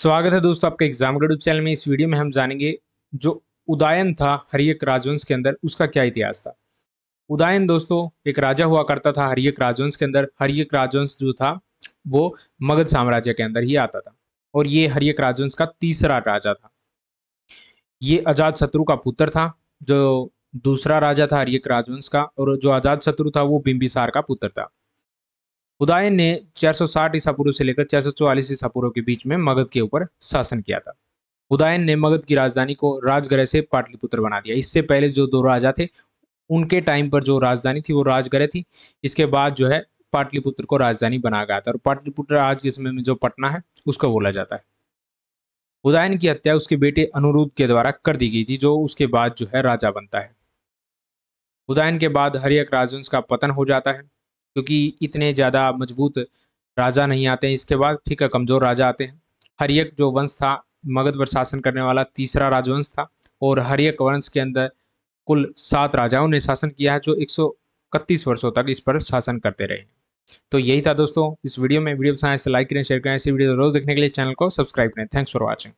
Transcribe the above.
स्वागत है दोस्तों आपका एग्जाम यूट्यूब चैनल में इस वीडियो में हम जानेंगे जो उदयन था हरियक राजवंश के अंदर उसका क्या इतिहास था उदयन दोस्तों एक राजा हुआ करता था हरियक राजवंश के अंदर हरियक राजवंश जो था वो मगध साम्राज्य के अंदर ही आता था और ये हरियक राजवंश का तीसरा राजा था ये अजात शत्रु का पुत्र था जो दूसरा राजा था हरियक राजवंश का और जो अजात शत्रु था वो बिम्बिसार का पुत्र था उदयन ने 460 ईसा पूर्व से लेकर 444 ईसा पूर्व के बीच में मगध के ऊपर शासन किया था उदयन ने मगध की राजधानी को राजगृह से पाटलिपुत्र बना दिया इससे पहले जो दो राजा थे उनके टाइम पर जो राजधानी थी वो राजगृह थी इसके बाद जो है पाटलिपुत्र को राजधानी बना गया था और पाटलिपुत्र आज के समय में जो पटना है उसको बोला जाता है उदयन की हत्या उसके बेटे अनुरुद्ध के द्वारा कर दी गई थी जो उसके बाद जो है राजा बनता है उदयन के बाद हरियक राजवंश का पतन हो जाता है क्योंकि इतने ज़्यादा मजबूत राजा नहीं आते हैं इसके बाद ठीक है कमज़ोर राजा आते हैं हरियक जो वंश था मगध पर शासन करने वाला तीसरा राजवंश था और हरियक वंश के अंदर कुल सात राजाओं ने शासन किया है जो एक वर्षों तक इस पर शासन करते रहे तो यही था दोस्तों इस वीडियो में वीडियो पसंद आए तो लाइक करें शेयर करें ऐसी वीडियो जरूर देखने के लिए चैनल को सब्सक्राइब करें थैंक्स फॉर वॉचिंग